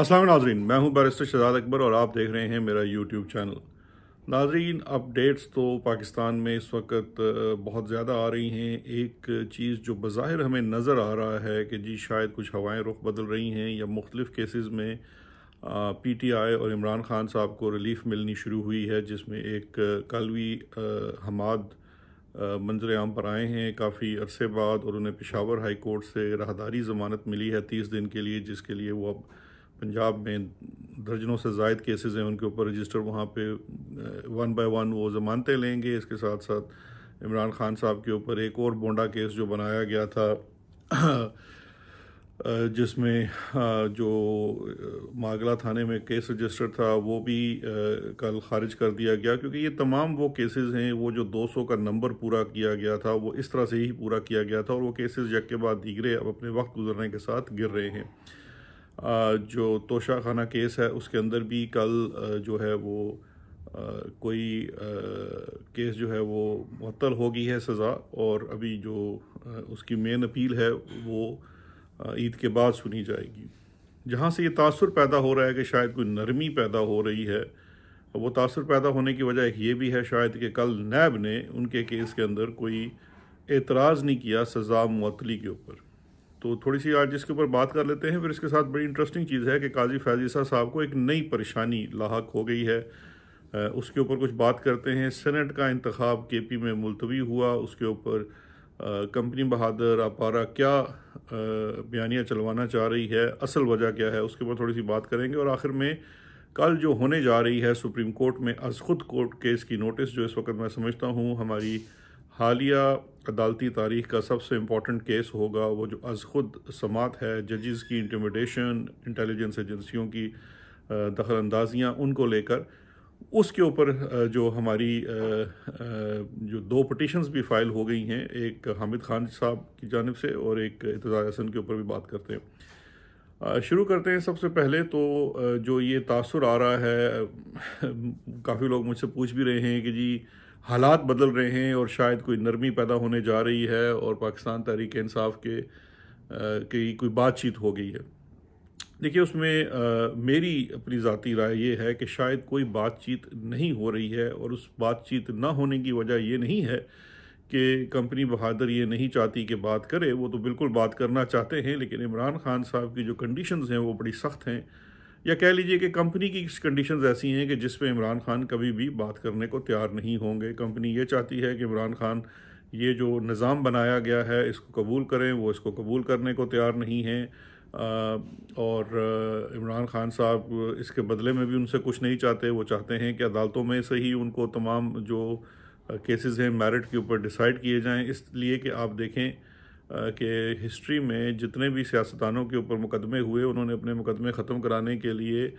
असलम नाजरीन मैं हूं बैरिस्टर शहजाद अकबर और आप देख रहे हैं मेरा यूट्यूब चैनल नाजरीन अपडेट्स तो पाकिस्तान में इस वक्त बहुत ज़्यादा आ रही हैं एक चीज़ जो बाहिर हमें नज़र आ रहा है कि जी शायद कुछ हवाएं रुख बदल रही हैं या मुख्तफ केसेस में पी टी आई और इमरान खान साहब को रिलीफ़ मिलनी शुरू हुई है जिसमें एक कलवी हमाद मंजर आम पर आए हैं काफ़ी अरसे बाद और उन्हें पेशावर हाई कोर्ट से राहदारी ज़मानत मिली है तीस दिन के लिए जिसके लिए वो अब पंजाब में दर्जनों से जायद केसेस हैं उनके ऊपर रजिस्टर वहाँ पे वन बाय वन वो जमानतें लेंगे इसके साथ साथ इमरान खान साहब के ऊपर एक और बोंडा केस जो बनाया गया था जिसमें जो मागला थाने में केस रजिस्टर था वो भी कल खारिज कर दिया गया क्योंकि ये तमाम वो केसेस हैं वो जो 200 का नंबर पूरा किया गया था वो इस तरह से ही पूरा किया गया था और वो केसेस यक के बाद दीगरे अब अपने वक्त गुजरने के साथ गिर रहे हैं जो तोशा खाना केस है उसके अंदर भी कल जो है वो कोई केस जो है वो मतल हो गई है सज़ा और अभी जो उसकी मेन अपील है वो ईद के बाद सुनी जाएगी जहाँ से ये तासर पैदा हो रहा है कि शायद कोई नरमी पैदा हो रही है वो तासर पैदा होने की वजह एक ये भी है शायद कि कल नैब ने उनके केस के अंदर कोई एतराज़ नहीं किया सज़ा मअतली के ऊपर तो थोड़ी सी आज इसके ऊपर बात कर लेते हैं फिर इसके साथ बड़ी इंटरेस्टिंग चीज़ है कि काजी फैजीसा साहब को एक नई परेशानी लाक हो गई है उसके ऊपर कुछ बात करते हैं सेनेट का इंतखब के पी में मुलतवी हुआ उसके ऊपर कंपनी बहादुर अपारा क्या बयानियाँ चलवाना चाह रही है असल वजह क्या है उसके ऊपर थोड़ी सी बात करेंगे और आखिर में कल जो होने जा रही है सुप्रीम कोर्ट में अज खुद कोर्ट केस की नोटिस जो इस वक्त मैं समझता हूँ हमारी हालिया अदालती तारीख का सबसे इम्पॉर्टेंट केस होगा वो जो अज खुद समात है जजेस की इंटिमिडेशन इंटेलिजेंस एजेंसियों की दखल अंदाजियाँ उनको लेकर उसके ऊपर जो हमारी जो दो पटिशन्स भी फाइल हो गई हैं एक हामिद खान साहब की जानब से और एक इतजाज़ हसन के ऊपर भी बात करते हैं शुरू करते हैं सबसे पहले तो जो ये तासर आ रहा है काफ़ी लोग मुझसे पूछ भी रहे हैं कि जी हालात बदल रहे हैं और शायद कोई नरमी पैदा होने जा रही है और पाकिस्तान तहरीक इंसाफ के की कोई बातचीत हो गई है देखिए उसमें आ, मेरी अपनी ज़ाती राय ये है कि शायद कोई बातचीत नहीं हो रही है और उस बातचीत ना होने की वजह ये नहीं है कि कंपनी बहादुर ये नहीं चाहती कि बात करे वो तो बिल्कुल बात करना चाहते हैं लेकिन इमरान खान साहब की जो कंडीशंस हैं वो बड़ी सख्त हैं या कह लीजिए कि कंपनी की कंडीशंस ऐसी हैं कि जिस पे इमरान खान कभी भी बात करने को तैयार नहीं होंगे कंपनी ये चाहती है कि इमरान खान ये जो निज़ाम बनाया गया है इसको कबूल करें वो इसको कबूल करने को तैयार नहीं हैं और इमरान खान साहब इसके बदले में भी उनसे कुछ नहीं चाहते वो चाहते हैं कि अदालतों में से ही उनको तमाम जो केसेस हैं मेरिट के ऊपर डिसाइड किए जाएं इसलिए कि आप देखें के हिस्ट्री में जितने भी सियासतदानों के ऊपर मुकदमे हुए उन्होंने अपने मुकदमे ख़त्म कराने के लिए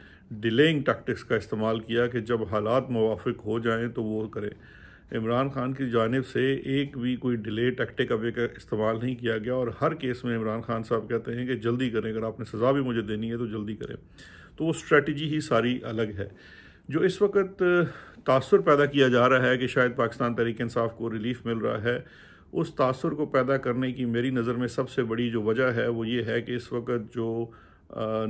डिलेइंग टैक्टिक्स का इस्तेमाल किया कि जब हालात मुआफ़ हो जाएं तो वो करें इमरान खान की जानब से एक भी कोई डिले टैक्टिक अभी का इस्तेमाल नहीं किया गया और हर केस में इमरान खान साहब कहते हैं कि जल्दी करें अगर आपने सज़ा भी मुझे देनी है तो जल्दी करें तो वो स्ट्रेटजी ही सारी अलग है जो इस वक्त तासर पैदा किया जा रहा है कि शायद पाकिस्तान तहरीक इंसाफ को रिलीफ मिल रहा है उस तासर को पैदा करने की मेरी नज़र में सबसे बड़ी जो वजह है वो ये है कि इस वक्त जो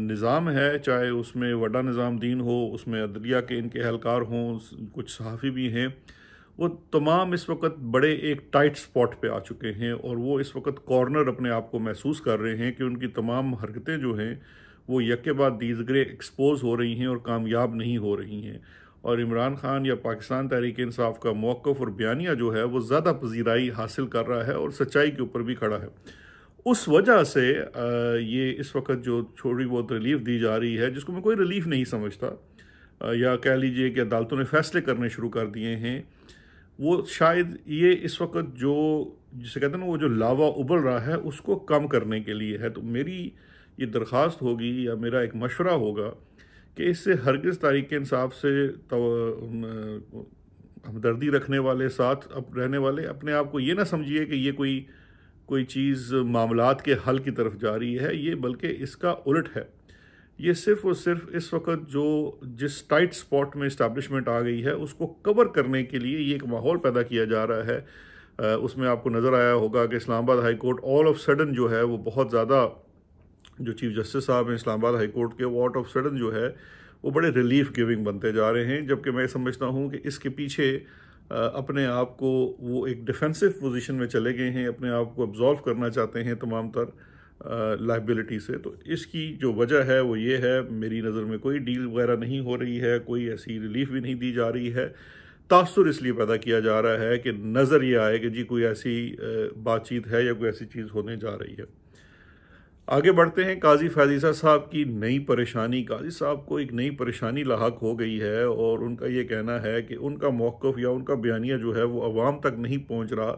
निज़ाम है चाहे उसमें वडा निज़ाम दीन हो उसमें अदलिया के इनके अहलकार हों कुछ सहाफ़ी भी हैं वो तमाम इस वक्त बड़े एक टाइट स्पॉट पे आ चुके हैं और वो इस वक्त कॉर्नर अपने आप को महसूस कर रहे हैं कि उनकी तमाम हरकतें जो हैं वो यके बाद दीजगरे एक्सपोज हो रही हैं और कामयाब नहीं हो रही हैं और इमरान खान या पाकिस्तान तहरीक इंसाफ का मौक़ और बयानिया जो है वो ज़्यादा पजीराई हासिल कर रहा है और सच्चाई के ऊपर भी खड़ा है उस वजह से ये इस वक्त जो थोड़ी बहुत रिलीफ दी जा रही है जिसको मैं कोई रिलीफ नहीं समझता या कह लीजिए कि अदालतों ने फैसले करने शुरू कर दिए हैं वो शायद ये इस वक्त जो जिसे कहते हैं ना वो जो लावा उबल रहा है उसको कम करने के लिए है तो मेरी ये दरख्वास्त होगी या मेरा एक मशवरा होगा कि इससे हरगज तारीख इंसाफ से तो, हमदर्दी रखने वाले साथ रहने वाले अपने आप को ये ना समझिए कि ये कोई कोई चीज़ मामलात के हल की तरफ जा रही है ये बल्कि इसका उलट है ये सिर्फ और सिर्फ इस वक्त जो जिस टाइट स्पॉट में इस्टबलिशमेंट आ गई है उसको कवर करने के लिए ये एक माहौल पैदा किया जा रहा है उसमें आपको नज़र आया होगा कि Islamabad high court all of sudden जो है वो बहुत ज़्यादा जो चीफ जस्टिस साहब हैं इस्लामाबाद हाई कोर्ट के वो आउट ऑफ सडन जो है वो बड़े रिलीफ गिविंग बनते जा रहे हैं जबकि मैं समझता हूँ कि इसके पीछे अपने आप को वो एक डिफेंसिव पोजीशन में चले गए हैं अपने आप को अब्जॉल्व करना चाहते हैं तमाम तर लाइबिलिटी से तो इसकी जो वजह है वो ये है मेरी नज़र में कोई डील वगैरह नहीं हो रही है कोई ऐसी रिलीफ भी नहीं दी जा रही है तासर इसलिए पैदा किया जा रहा है कि नज़र ये आए कि जी कोई ऐसी बातचीत है या कोई ऐसी चीज़ होने जा रही है आगे बढ़ते हैं काजी फैजीसा साहब की नई परेशानी काजी साहब को एक नई परेशानी लाक हो गई है और उनका ये कहना है कि उनका मौक़ या उनका बयानिया जो है वो आवाम तक नहीं पहुँच रहा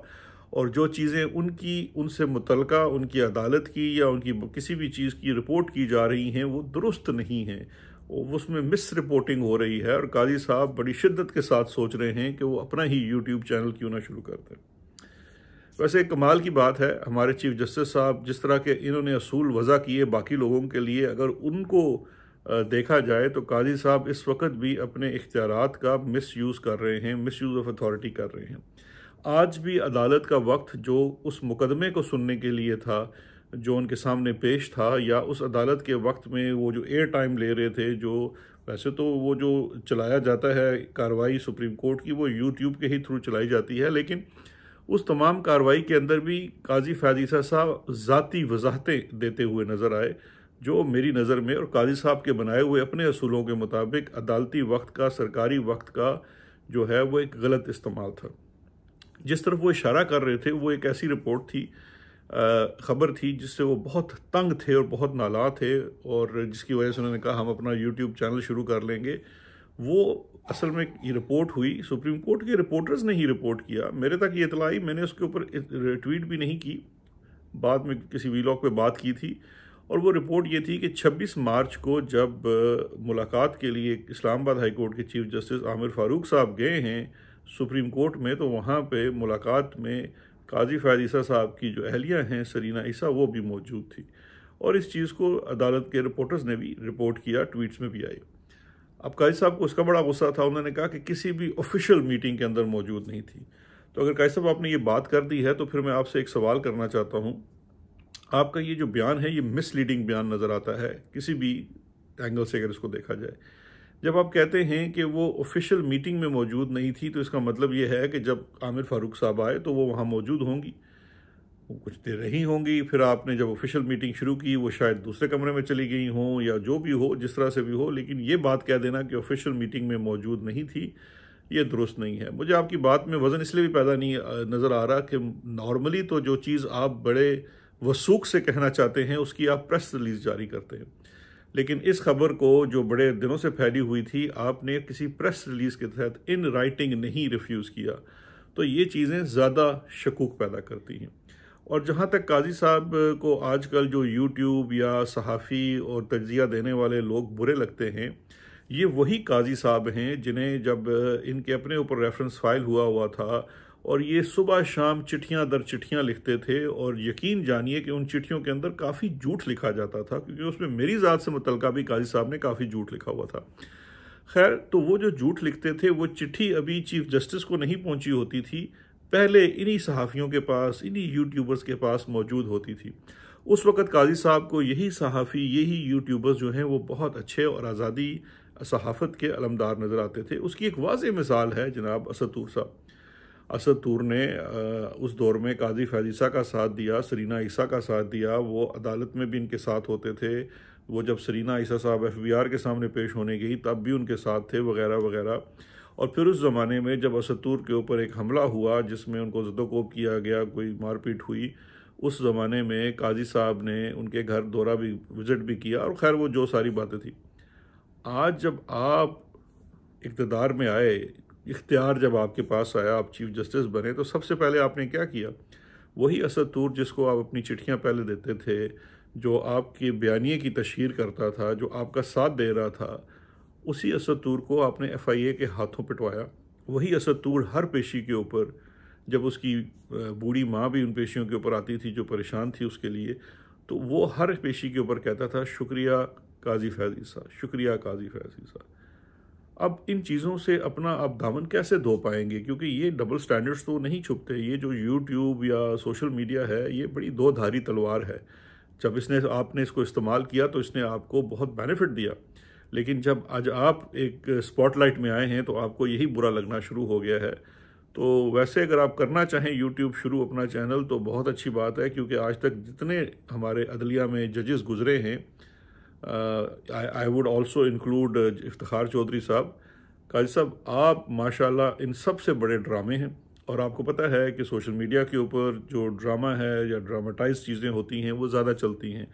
और जो चीज़ें उनकी उनसे मुतल उनकी अदालत की या उनकी किसी भी चीज़ की रिपोर्ट की जा रही हैं वो दुरुस्त नहीं हैं उसमें मिस रिपोर्टिंग हो रही है और काजी साहब बड़ी शिद्दत के साथ सोच रहे हैं कि वो अपना ही यूट्यूब चैनल क्यों ना शुरू कर दें वैसे कमाल की बात है हमारे चीफ जस्टिस साहब जिस तरह के इन्होंने असूल वज़ा किए बाकी लोगों के लिए अगर उनको देखा जाए तो काजी साहब इस वक्त भी अपने इख्तियार का मिस यूज़ कर रहे हैं मिस यूज़ ऑफ अथॉरिटी कर रहे हैं आज भी अदालत का वक्त जो उस मुकदमे को सुनने के लिए था जो उनके सामने पेश था या उस अदालत के वक्त में वो जो एयर टाइम ले रहे थे जो वैसे तो वो जो चलाया जाता है कार्रवाई सुप्रीम कोर्ट की वो यूट्यूब के ही थ्रू चलाई जाती है लेकिन उस तमाम कार्रवाई के अंदर भी काजी फैदीसा साहब ज़ाती वजाहतें देते हुए नज़र आए जो मेरी नज़र में और काजी साहब के बनाए हुए अपने असूलों के मुताबिक अदालती वक्त का सरकारी वक्त का जो है वो एक गलत इस्तेमाल था जिस तरफ वो इशारा कर रहे थे वो एक ऐसी रिपोर्ट थी ख़बर थी जिससे वो बहुत तंग थे और बहुत नाला थे और जिसकी वजह से उन्होंने कहा हम अपना यूट्यूब चैनल शुरू कर लेंगे वो असल में ये रिपोर्ट हुई सुप्रीम कोर्ट के रिपोर्टर्स ने ही रिपोर्ट किया मेरे तक ये इतला आई मैंने उसके ऊपर ट्वीट भी नहीं की बाद में किसी वीलॉग पे बात की थी और वो रिपोर्ट ये थी कि 26 मार्च को जब मुलाकात के लिए इस्लामाबाद हाई कोर्ट के चीफ जस्टिस आमिर फारूक साहब गए हैं सुप्रीम कोर्ट में तो वहाँ पे मुलाकात में काजी फ़ैज़ ईसा साहब की जो अहलिया हैं सरीना ईसा वो भी मौजूद थी और इस चीज़ को अदालत के रिपोर्टर्स ने भी रिपोर्ट किया ट्वीट्स में भी आई अब काजी साहब को उसका बड़ा गुस्सा था उन्होंने कहा कि किसी भी ऑफिशियल मीटिंग के अंदर मौजूद नहीं थी तो अगर काजी साहब आपने ये बात कर दी है तो फिर मैं आपसे एक सवाल करना चाहता हूँ आपका ये जो बयान है ये मिसलीडिंग बयान नज़र आता है किसी भी एंगल से अगर इसको देखा जाए जब आप कहते हैं कि वो ऑफिशियल मीटिंग में मौजूद नहीं थी तो इसका मतलब ये है कि जब आमिर फारूक साहब आए तो वो वहाँ मौजूद होंगी कुछ देर रही होंगी फिर आपने जब ऑफिशियल मीटिंग शुरू की वो शायद दूसरे कमरे में चली गई हों या जो भी हो जिस तरह से भी हो लेकिन ये बात कह देना कि ऑफिशियल मीटिंग में मौजूद नहीं थी ये दुरुस्त नहीं है मुझे आपकी बात में वज़न इसलिए भी पैदा नहीं नज़र आ रहा कि नॉर्मली तो जो चीज़ आप बड़े वसूख से कहना चाहते हैं उसकी आप प्रेस रिलीज़ जारी करते हैं लेकिन इस खबर को जो बड़े दिनों से फैली हुई थी आपने किसी प्रेस रिलीज़ के तहत इन राइटिंग नहीं रिफ्यूज़ किया तो ये चीज़ें ज़्यादा शकूक पैदा करती हैं और जहाँ तक काजी साहब को आजकल जो यूट्यूब या सहाफ़ी और तजिया देने वाले लोग बुरे लगते हैं ये वही काजी साहब हैं जिन्हें जब इनके अपने ऊपर रेफरेंस फाइल हुआ हुआ था और ये सुबह शाम चिट्ठियाँ दर चिट्ठियाँ लिखते थे और यकीन जानिए कि उन चिट्ठियों के अंदर काफ़ी झूठ लिखा जाता था क्योंकि उसमें मेरी ज़ात से मुतल भी काजी साहब ने काफ़ी झूठ लिखा हुआ था खैर तो वो जो झूठ लिखते थे वो चिट्ठी अभी चीफ जस्टिस को नहीं पहुंची होती थी पहले इन्हीं सहाफ़ियों के पास इन्हीं यूट्यूबर्स के पास मौजूद होती थी उस वक़्त काजी साहब को यही सहाफ़ी यही यूट्यूबर्स जो हैं वो बहुत अच्छे और आज़ादी सहाफ़त के अलमदार नज़र आते थे उसकी एक वाज मिसाल है जनाब असदूर साहब असदूर ने उस दौर में काजी फैजीसा का साथ दिया सरीना ईसा का साथ दिया वो अदालत में भी इनके साथ होते थे वो जब सरीना ईसा साहब एफ बी आर के सामने पेश होने गई तब भी उनके साथ थे वगैरह वगैरह और फिर उस ज़माने में जब असतूर के ऊपर एक हमला हुआ जिसमें उनको जदोकोप किया गया कोई मारपीट हुई उस ज़माने में काजी साहब ने उनके घर दौरा भी विज़िट भी किया और खैर वो जो सारी बातें थी आज जब आप इकतदार में आए इख्तियार जब आपके पास आया आप चीफ जस्टिस बने तो सबसे पहले आपने क्या किया वही असतूर जिसको आप अपनी चिट्ठियाँ पहले देते थे जो आपके बयानी की तशहर करता था जो आपका साथ दे रहा था उसी असतूर को आपने एफआईए के हाथों पिटवाया वही असतूर हर पेशी के ऊपर जब उसकी बूढ़ी माँ भी उन पेशियों के ऊपर आती थी जो परेशान थी उसके लिए तो वो हर पेशी के ऊपर कहता था शुक्रिया काजी फैजी साहब शुक्रिया काजी फैजी साहब अब इन चीज़ों से अपना आप दामन कैसे धो पाएंगे क्योंकि ये डबल स्टैंडर्ड्स तो नहीं छुपते ये जो यूट्यूब या सोशल मीडिया है ये बड़ी दो धारी तलवार है जब इसने आपने इसको इस्तेमाल किया तो इसने आपको बहुत बेनिफिट दिया लेकिन जब आज आप एक स्पॉटलाइट में आए हैं तो आपको यही बुरा लगना शुरू हो गया है तो वैसे अगर आप करना चाहें यूट्यूब शुरू अपना चैनल तो बहुत अच्छी बात है क्योंकि आज तक जितने हमारे अदलिया में जजेस गुजरे हैं I would also include Iftikhar Chaudhry sahab काज साहब आप माशाल्लाह इन सबसे बड़े ड्रामे हैं और आपको पता है कि सोशल मीडिया के ऊपर जो ड्रामा है या ड्रामाटाइज चीज़ें होती हैं वो ज़्यादा चलती हैं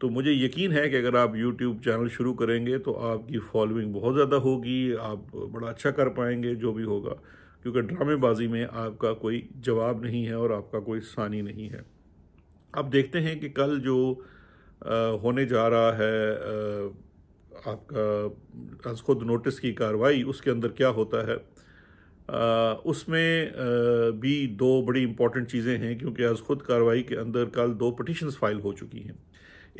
तो मुझे यकीन है कि अगर आप YouTube चैनल शुरू करेंगे तो आपकी फॉलोइंग बहुत ज़्यादा होगी आप बड़ा अच्छा कर पाएंगे जो भी होगा क्योंकि ड्रामेबाजी में आपका कोई जवाब नहीं है और आपका कोई सानी नहीं है अब देखते हैं कि कल जो आ, होने जा रहा है आ, आपका अज खुद नोटिस की कार्रवाई उसके अंदर क्या होता है आ, उसमें भी दो बड़ी इम्पॉर्टेंट चीज़ें हैं क्योंकि अज खुद कार्रवाई के अंदर कल दो पटिशन्स फाइल हो चुकी हैं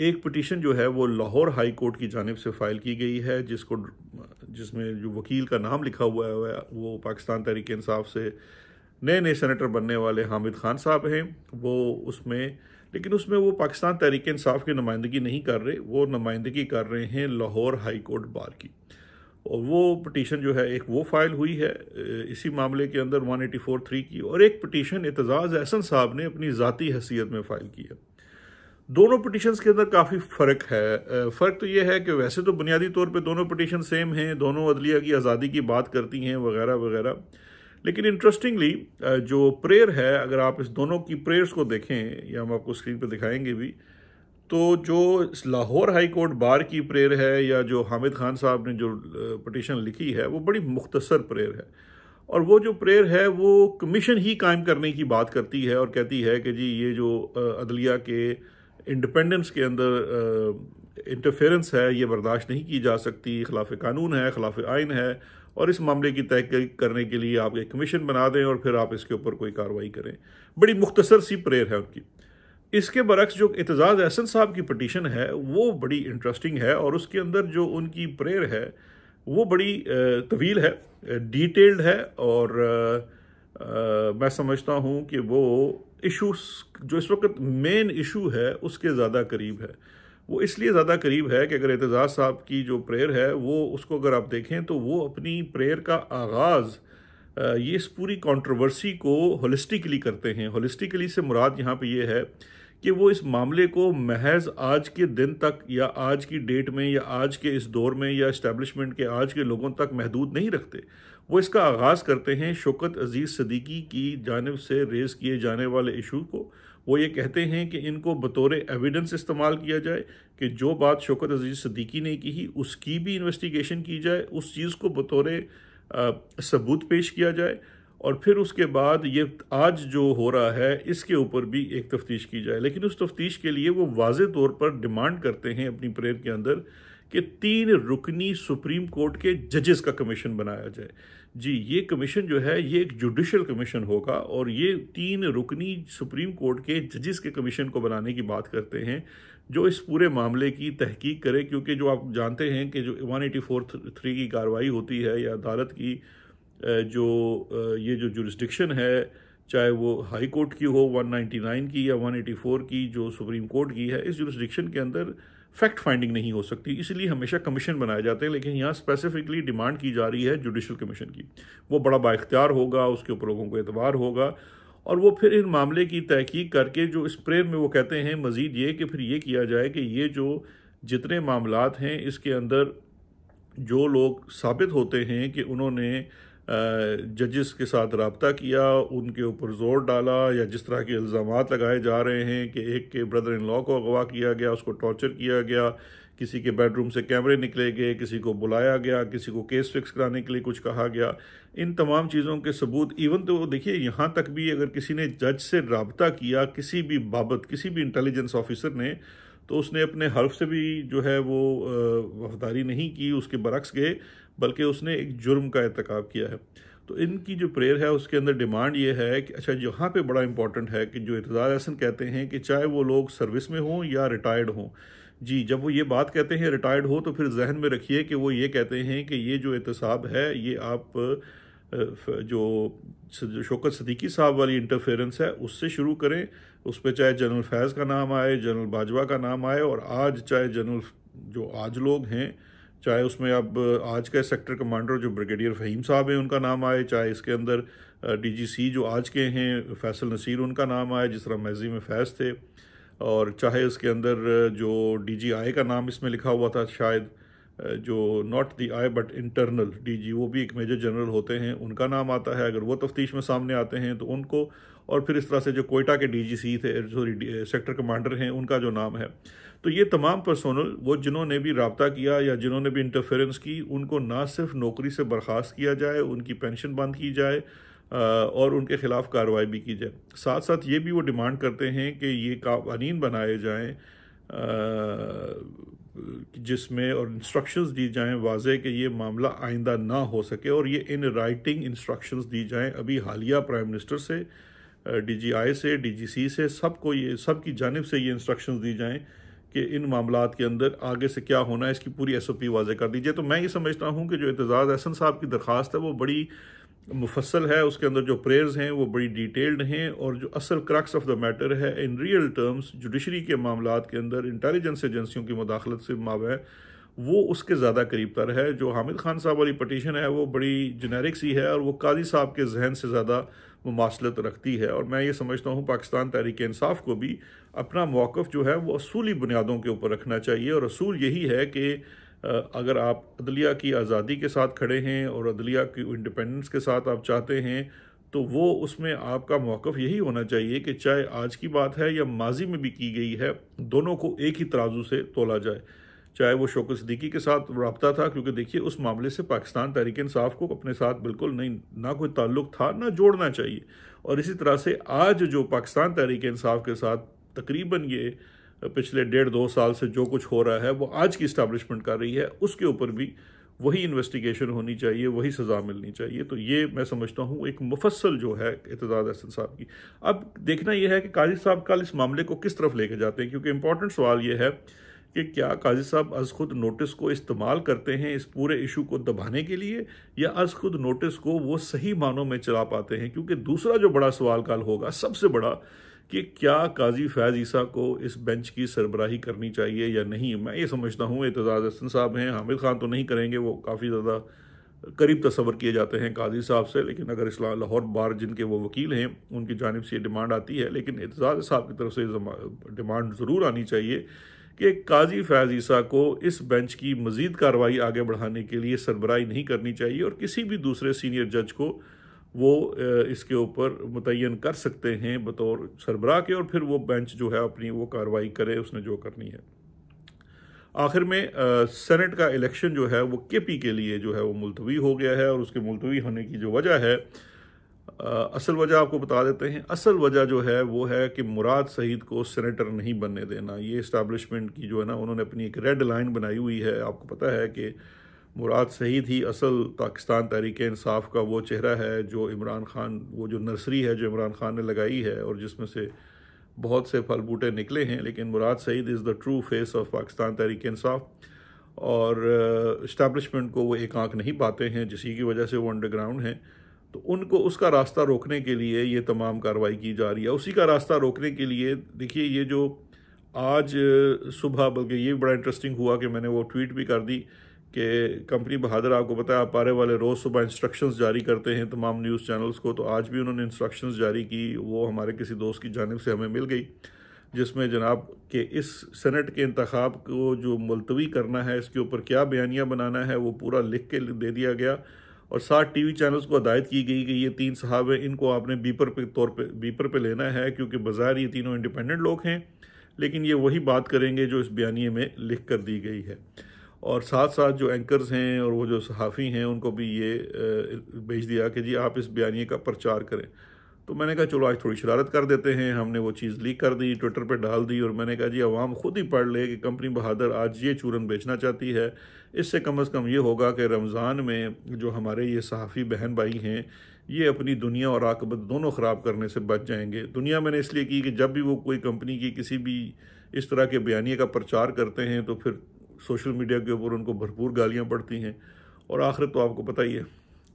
एक पटिशन जो है वो लाहौर हाई कोर्ट की जानब से फ़ाइल की गई है जिसको जिसमें जो वकील का नाम लिखा हुआ है वो पाकिस्तान तहरीक इंसाफ से नए नए सेनेटर बनने वाले हामिद खान साहब हैं वो उसमें लेकिन उसमें वो पाकिस्तान तहरीक इंसाफ की नुमाइंदगी नहीं कर रहे वो नुमाइंदगी कर रहे हैं लाहौर हाई कोर्ट बार की और वो पटिशन जो है एक वो फाइल हुई है इसी मामले के अंदर वन एटी फोर थ्री की और एक पटिशन एतजाज़ एहसन साहब ने अपनी ज़ाती हैसियत में फ़ाइल की है दोनों पटिशन के अंदर काफ़ी फ़र्क है फ़र्क तो ये है कि वैसे तो बुनियादी तौर पे दोनों पटिशन सेम हैं दोनों अदलिया की आज़ादी की बात करती हैं वगैरह वगैरह लेकिन इंटरेस्टिंगली जो प्रेयर है अगर आप इस दोनों की प्रेयर्स को देखें या हम आपको स्क्रीन पर दिखाएंगे भी तो जो लाहौर हाई कोर्ट बार की प्रेयर है या जो हामिद खान साहब ने जो पटिशन लिखी है वो बड़ी मुख्तसर प्रेयर है और वो जो प्रेयर है वो कमीशन ही कायम करने की बात करती है और कहती है कि जी ये जो अदलिया के इंडिपेंडेंस के अंदर इंटरफेरेंस uh, है ये बर्दाश्त नहीं की जा सकती खिलाफ कानून है खिलाफ आइन है और इस मामले की तहकीक करने के लिए आप एक कमीशन बना दें और फिर आप इसके ऊपर कोई कार्रवाई करें बड़ी मुख्तसर सी प्रेयर है उनकी इसके बरक्स जो एतजाज़ एहसन साहब की पटिशन है वो बड़ी इंटरेस्टिंग है और उसके अंदर जो उनकी प्रेयर है वो बड़ी uh, तवील है डिटेल्ड uh, है और मैं समझता हूँ कि वो इशू जो इस वक्त मेन इशू है उसके ज़्यादा करीब है वो इसलिए ज़्यादा करीब है कि अगर एतजाज़ साहब की जो प्रेयर है वो उसको अगर आप देखें तो वो अपनी प्रेयर का आगाज़ ये इस पूरी कंट्रोवर्सी को होलिस्टिकली करते हैं होलिस्टिकली से मुराद यहाँ पे ये है कि वो इस मामले को महज आज के दिन तक या आज की डेट में या आज के इस दौर में या इस्टेब्लिशमेंट के आज के लोगों तक महदूद नहीं रखते वो इसका आगाज़ करते हैं शोकत अजीज़ सदीकी की जानब से रेज़ किए जाने वाले इशू को वो ये कहते हैं कि इनको बतौर एविडेंस इस्तेमाल किया जाए कि जो बात शोकत अजीज़ सदीकी ने की उसकी भी इन्वेस्टिगेशन की जाए उस चीज़ को बतौर सबूत पेश किया जाए और फिर उसके बाद ये आज जो हो रहा है इसके ऊपर भी एक तफ्तीश की जाए लेकिन उस तफ्तीश के लिए वो वाज तौर पर डिमांड करते हैं अपनी प्रेयर के अंदर कि तीन रुकनी सुप्रीम कोर्ट के जजेस का कमीशन बनाया जाए जी ये कमीशन जो है ये एक जुडिशल कमीशन होगा और ये तीन रुकनी सुप्रीम कोर्ट के जजेस के कमीशन को बनाने की बात करते हैं जो इस पूरे मामले की तहकीक करे क्योंकि जो आप जानते हैं कि जो वन एटी फोर थ्री की कार्रवाई होती है या अदालत की जो ये जो जुरिस्डिक्शन है चाहे वो हाई कोर्ट की हो 199 की या 184 की जो सुप्रीम कोर्ट की है इस जुरिस्डिक्शन के अंदर फैक्ट फाइंडिंग नहीं हो सकती इसलिए हमेशा कमीशन बनाए जाते हैं लेकिन यहाँ स्पेसिफिकली डिमांड की जा रही है जुडिशल कमीशन की वो बड़ा बाख्तियार होगा उसके ऊपर लोगों को एतबार होगा और वो फिर इन मामले की तहकीक करके जो इस प्रेयर में वो कहते हैं मज़ीद ये कि फिर ये किया जाए कि ये जो जितने मामलात हैं इसके अंदर जो लोग साबित होते हैं कि उन्होंने जजेस के साथ रबता किया उनके ऊपर ज़ोर डाला या जिस तरह के इल्ज़ाम लगाए जा रहे हैं कि एक के ब्रदर इन लॉ को अगवा किया गया उसको टॉर्चर किया गया किसी के बेडरूम से कैमरे निकले गए किसी को बुलाया गया किसी को केस फिक्स कराने के लिए कुछ कहा गया इन तमाम चीज़ों के सबूत इवन तो देखिए यहाँ तक भी अगर किसी ने जज से रबता किया किसी भी बाबत किसी भी इंटेलिजेंस ऑफिसर ने तो उसने अपने हल्फ से भी जो है वो वफदारी नहीं की उसके बरक्स गए बल्कि उसने एक जुर्म का एहतकाब किया है तो इनकी जो प्रेयर है उसके अंदर डिमांड ये है कि अच्छा यहाँ पे बड़ा इंपॉर्टेंट है कि जो इतज़ार एहसन कहते हैं कि चाहे वो लोग सर्विस में हों या रिटायर्ड हों जी जब वो ये बात कहते हैं रिटायर्ड हो तो फिर जहन में रखिए कि वो ये कहते हैं कि ये जो एहतसाब है ये आप जो शोकत सदीकी साहब वाली इंटरफेरेंस है उससे शुरू करें उस पर चाहे जनरल फैज़ का नाम आए जनरल बाजवा का नाम आए और आज चाहे जनरल जो आज लोग हैं चाहे उसमें अब आज का सेक्टर कमांडर जो ब्रिगेडियर फ़हीम साहब हैं उनका नाम आए चाहे इसके अंदर डीजीसी जो आज के हैं फैसल नसीर उनका नाम आए जिस तरह मैजी में फैज़ थे और चाहे इसके अंदर जो डीजीआई का नाम इसमें लिखा हुआ था शायद जो not the I but internal DG वो भी एक मेजर जनरल होते हैं उनका नाम आता है अगर वो तफ्तीश में सामने आते हैं तो उनको और फिर इस तरह से जो कोयटा के डीजीसी थे सॉरी सेक्टर कमांडर हैं उनका जो नाम है तो ये तमाम पर्सोनल वो जिन्होंने भी रबता किया या जिन्होंने भी इंटरफेरेंस की उनको ना सिर्फ नौकरी से बर्खास्त किया जाए उनकी पेंशन बंद की जाए और उनके ख़िलाफ़ कार्रवाई भी की जाए साथ साथ ये भी वो डिमांड करते हैं कि ये कानून बनाए जाएँ जिसमें और इंस्ट्रक्शंस दी जाएं वाजह कि ये मामला आइंदा ना हो सके और ये इन राइटिंग इंस्ट्रक्शंस दी जाएं अभी हालिया प्राइम मिनिस्टर से डीजीआई से डीजीसी से सबको ये सब की जानब से ये इंस्ट्रक्शंस दी जाएं कि इन मामला के अंदर आगे से क्या होना है इसकी पूरी एस ओ पी वाज कर दीजिए तो मैं ये समझता हूँ कि जो एतजाज़ अहसन साहब की दरख्वास्त है वो बड़ी मुफसल है उसके अंदर जो प्रेयर्स हैं वो बड़ी डिटेल्ड हैं और जो असल क्रक्स ऑफ द मैटर है इन रियल टर्म्स जुडिशरी के मामला के अंदर इंटेलिजेंस एजेंसियों की मुदाखलत से मावे वो उसके ज़्यादा करीब तर है जो हामिद खान साहब वाली पटिशन है वो बड़ी जेनेरिक सी है और वो काजी साहब के जहन से ज़्यादा मुमासलत रखती है और मैं ये समझता हूँ पाकिस्तान तहरीक इंसाफ को भी अपना मौक़ जो है वो असूली बुनियादों के ऊपर रखना चाहिए और असूल यही है कि अगर आप अदलिया की आज़ादी के साथ खड़े हैं और अदलिया की इंडिपेंडेंस के साथ आप चाहते हैं तो वो उसमें आपका मौक़ यही होना चाहिए कि चाहे आज की बात है या माजी में भी की गई है दोनों को एक ही तराजू से तोला जाए चाहे वो शोक सदीकी के साथ रबता था क्योंकि देखिए उस मामले से पाकिस्तान तहरीक इंसाफ को अपने साथ बिल्कुल नहीं ना कोई ताल्लुक था ना जोड़ना चाहिए और इसी तरह से आज जो पाकिस्तान तहरीक इंसाफ के साथ तकरीबन ये पिछले डेढ़ दो साल से जो कुछ हो रहा है वो आज की इस्टेब्लिशमेंट कर रही है उसके ऊपर भी वही इन्वेस्टिगेशन होनी चाहिए वही सज़ा मिलनी चाहिए तो ये मैं समझता हूँ एक मुफसल जो है इतजाद अहसन साहब की अब देखना यह है कि काजी साहब कल इस मामले को किस तरफ लेके जाते हैं क्योंकि इम्पोर्टेंट सवाल ये है कि क्या काजी साहब अज खुद नोटिस को इस्तेमाल करते हैं इस पूरे इशू को दबाने के लिए या अज खुद नोटिस को वो सही मानों में चला पाते हैं क्योंकि दूसरा जो बड़ा सवाल कल होगा सबसे बड़ा कि क्या काजी फैज़ ईसा को इस बेंच की सरबराही करनी चाहिए या नहीं मैं ये समझता हूँ एतजाज़ हसन साहब हैं हामिद ख़ान तो नहीं करेंगे वो काफ़ी ज़्यादा करीब तस्वर किए जाते हैं काजी साहब से लेकिन अगर इस्लाम लाहौर बार जिनके वो वकील हैं उनकी जानब से ये डिमांड आती है लेकिन एतजाज़ साहब की तरफ से डिमांड ज़रूर आनी चाहिए कि काजी फैज़ ईसा को इस बेंच की मज़ीद कार्रवाई आगे बढ़ाने के लिए सरबराही नहीं करनी चाहिए और किसी भी दूसरे सीनियर जज को वो इसके ऊपर मुतन कर सकते हैं बतौर सरबराह के और फिर वो बेंच जो है अपनी वो कार्रवाई करे उसने जो करनी है आखिर में सेनेट का इलेक्शन जो है वो के पी के लिए जो है वो मुलतवी हो गया है और उसके मुलतवी होने की जो वजह है असल वजह आपको बता देते हैं असल वजह जो है वो है कि मुराद सईद को सेनेटर नहीं बनने देना ये इस्टबलिशमेंट की जो है ना उन्होंने अपनी एक रेड लाइन बनाई हुई है आपको पता है कि मुराद सईद ही असल पाकिस्तान तहरीक इंसाफ का वो चेहरा है जो इमरान खान वो जो नर्सरी है जो इमरान खान ने लगाई है और जिसमें से बहुत से फल बूटे निकले हैं लेकिन Murad Saeed is the true face of Pakistan Tehreek Insaf और इस्टबलिशमेंट uh, को वो एक आंख नहीं पाते हैं जिसी की वजह से वो अंडरग्राउंड हैं तो उनको उसका रास्ता रोकने के लिए ये तमाम कार्रवाई की जा रही है उसी का रास्ता रोकने के लिए देखिए ये जो आज सुबह बल्कि ये बड़ा इंटरेस्टिंग हुआ कि मैंने वो ट्वीट भी कर दी कि कंपनी बहादुर आपको पता है अपारे वाले रोज़ सुबह इंस्ट्रक्शंस जारी करते हैं तमाम न्यूज़ चैनल्स को तो आज भी उन्होंने इंस्ट्रक्शंस जारी की वो हमारे किसी दोस्त की जानब से हमें मिल गई जिसमें जनाब के इस सेनेट के इंतखब को जो मुलतवी करना है इसके ऊपर क्या बयानिया बनाना है वो पूरा लिख के दे दिया गया और साथ टी वी चैनल्स को हदायत की गई कि ये तीन साहब हैं इनको आपने बीपर पे तौर पर बीपर पर लेना है क्योंकि बाज़ार ये तीनों इंडिपेंडेंट लोग हैं लेकिन ये वही बात करेंगे जो इस बयानी में लिख कर दी गई है और साथ साथ जो एंकर्स हैं और वो जो सहाफ़ी हैं उनको भी ये भेज दिया कि जी आप इस बयानी का प्रचार करें तो मैंने कहा चलो आज थोड़ी शरारत कर देते हैं हमने वो चीज़ लीक कर दी ट्विटर पे डाल दी और मैंने कहा जी आवाम खुद ही पढ़ ले कि कंपनी बहादुर आज ये चूरन बेचना चाहती है इससे कम अज़ कम ये होगा कि रमज़ान में जो हमारे ये सहाफ़ी बहन भाई हैं ये अपनी दुनिया और आकबत दोनों ख़राब करने से बच जाएंगे दुनिया मैंने इसलिए की कि जब भी वो कोई कंपनी की किसी भी इस तरह के बयानी का प्रचार करते हैं तो फिर सोशल मीडिया के ऊपर उनको भरपूर गालियाँ पड़ती हैं और आखिर तो आपको पता ही है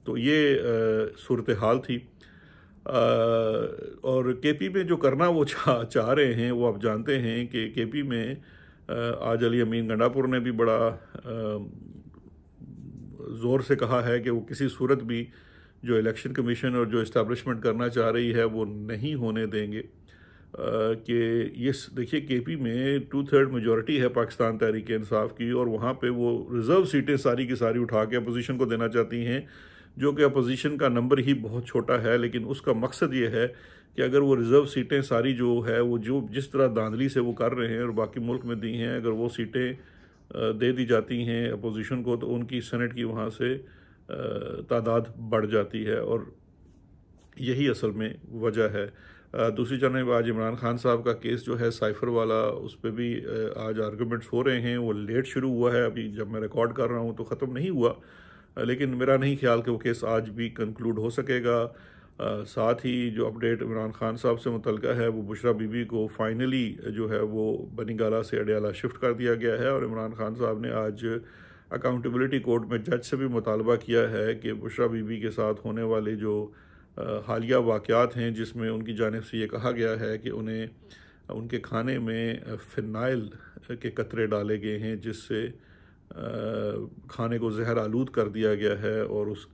तो ये सूरत हाल थी आ, और के पी में जो करना वो चाह चाह रहे हैं वो आप जानते हैं कि के पी में आज अली अमीन गंडापुर ने भी बड़ा ज़ोर से कहा है कि वो किसी सूरत भी जो इलेक्शन कमीशन और जो इस्टेब्लिशमेंट करना चाह रही है वो नहीं होने देंगे कि ये देखिए केपी में टू थर्ड मेजोरिटी है पाकिस्तान तहरीक इंसाफ की और वहाँ पे वो रिज़र्व सीटें सारी की सारी उठा के अपोजिशन को देना चाहती हैं जो कि अपोजिशन का नंबर ही बहुत छोटा है लेकिन उसका मकसद ये है कि अगर वो रिज़र्व सीटें सारी जो है वो जो जिस तरह धांधली से वो कर रहे हैं और बाकी मुल्क में दी हैं अगर वो सीटें दे दी जाती हैं अपोजिशन को तो उनकी सेनेट की वहाँ से तादाद बढ़ जाती है और यही असल में वजह है दूसरी जानब आज इमरान खान साहब का केस जो है साइफर वाला उस पर भी आज आर्गूमेंट्स हो रहे हैं वो लेट शुरू हुआ है अभी जब मैं रिकॉर्ड कर रहा हूँ तो ख़त्म नहीं हुआ लेकिन मेरा नहीं ख्याल कि वो केस आज भी कंक्लूड हो सकेगा साथ ही जो अपडेट इमरान खान साहब से मुतल है वो बुशरा बीबी को फाइनली जो है वो बनीगाला से अडयाला शिफ्ट कर दिया गया है और इमरान खान साहब ने आज अकाउंटेबिलिटी कोर्ट में जज से भी मुतालबा किया है कि बुशरा बीबी के साथ होने वाले जो हालिया वाक़ात हैं जिसमें उनकी जानब से ये कहा गया है कि उन्हें उनके खाने में फिनाइल के कतरे डाले गए हैं जिससे खाने को जहर आलूद कर दिया गया है और उस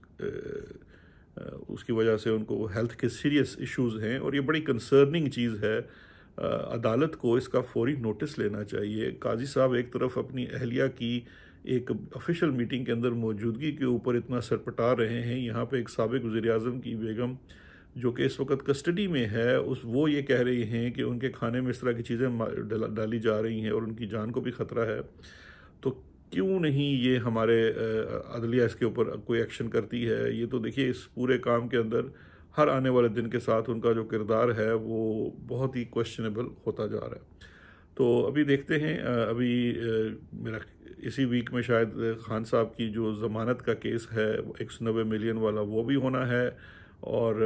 उसकी वजह से उनको हेल्थ के सीरियस इश्यूज हैं और ये बड़ी कंसर्निंग चीज़ है अदालत को इसका फौरी नोटिस लेना चाहिए काजी साहब एक तरफ अपनी अहलिया की एक ऑफिशियल मीटिंग के अंदर मौजूदगी के ऊपर इतना सरपटा रहे हैं यहाँ पे एक सबक वज़ी अजम की बेगम जो कि इस वक्त कस्टडी में है उस वो ये कह रही हैं कि उनके खाने में इस तरह की चीज़ें डाली जा रही हैं और उनकी जान को भी ख़तरा है तो क्यों नहीं ये हमारे अदलिया इसके ऊपर कोई एक्शन करती है ये तो देखिए इस पूरे काम के अंदर हर आने वाले दिन के साथ उनका जो किरदार है वो बहुत ही क्वेश्चनेबल होता जा रहा है तो अभी देखते हैं अभी मेरा इसी वीक में शायद खान साहब की जो ज़मानत का केस है एक सौ नबे मिलियन वाला वो भी होना है और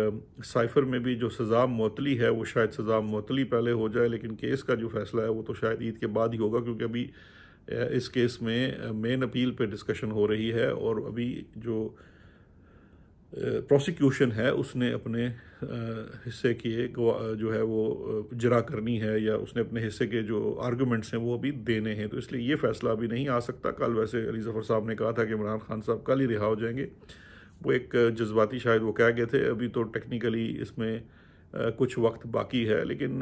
साइफर में भी जो सज़ा मअतली है वो शायद सज़ा मअतली पहले हो जाए लेकिन केस का जो फैसला है वो तो शायद ईद के बाद ही होगा क्योंकि अभी इस केस में मेन अपील पे डिस्कशन हो रही है और अभी जो प्रोसिक्यूशन है उसने अपने हिस्से की एक जो है वो जरा करनी है या उसने अपने हिस्से के जो आर्गूमेंट्स हैं वो अभी देने हैं तो इसलिए ये फैसला अभी नहीं आ सकता कल वैसे अली जफ़र साहब ने कहा था कि इमरान खान साहब कल ही रिहा हो जाएंगे वो एक जज्बाती शायद वो कह गए थे अभी तो टेक्निकली इसमें कुछ वक्त बाकी है लेकिन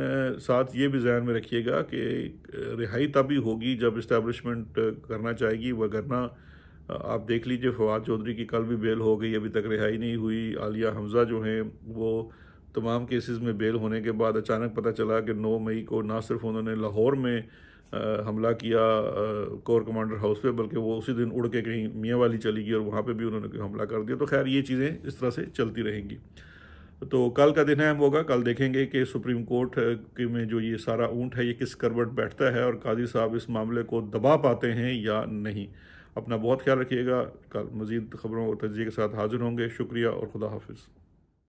साथ ये भी जहन में रखिएगा कि रिहाई तभी होगी जब इस्टेब्लिशमेंट करना चाहेगी वगरना आप देख लीजिए फवाद चौधरी की कल भी बेल हो गई अभी तक रिहाई नहीं हुई आलिया हमज़ा जो हैं वो तमाम केसेस में बेल होने के बाद अचानक पता चला कि 9 मई को ना सिर्फ उन्होंने लाहौर में हमला किया कोर कमांडर हाउस पे बल्कि वो उसी दिन उड़ के कहीं मियाँ वाली चली गई और वहाँ पे भी उन्होंने हमला कर दिया तो खैर ये चीज़ें इस तरह से चलती रहेंगी तो कल का दिन अहम होगा कल देखेंगे कि सुप्रीम कोर्ट के में जो ये सारा ऊँट है ये किस करवट बैठता है और काजी साहब इस मामले को दबा पाते हैं या नहीं अपना बहुत ख्याल रखिएगा कल मज़ीद खबरों और तजिए के साथ हाजिर होंगे शुक्रिया और खुदा हाफिज़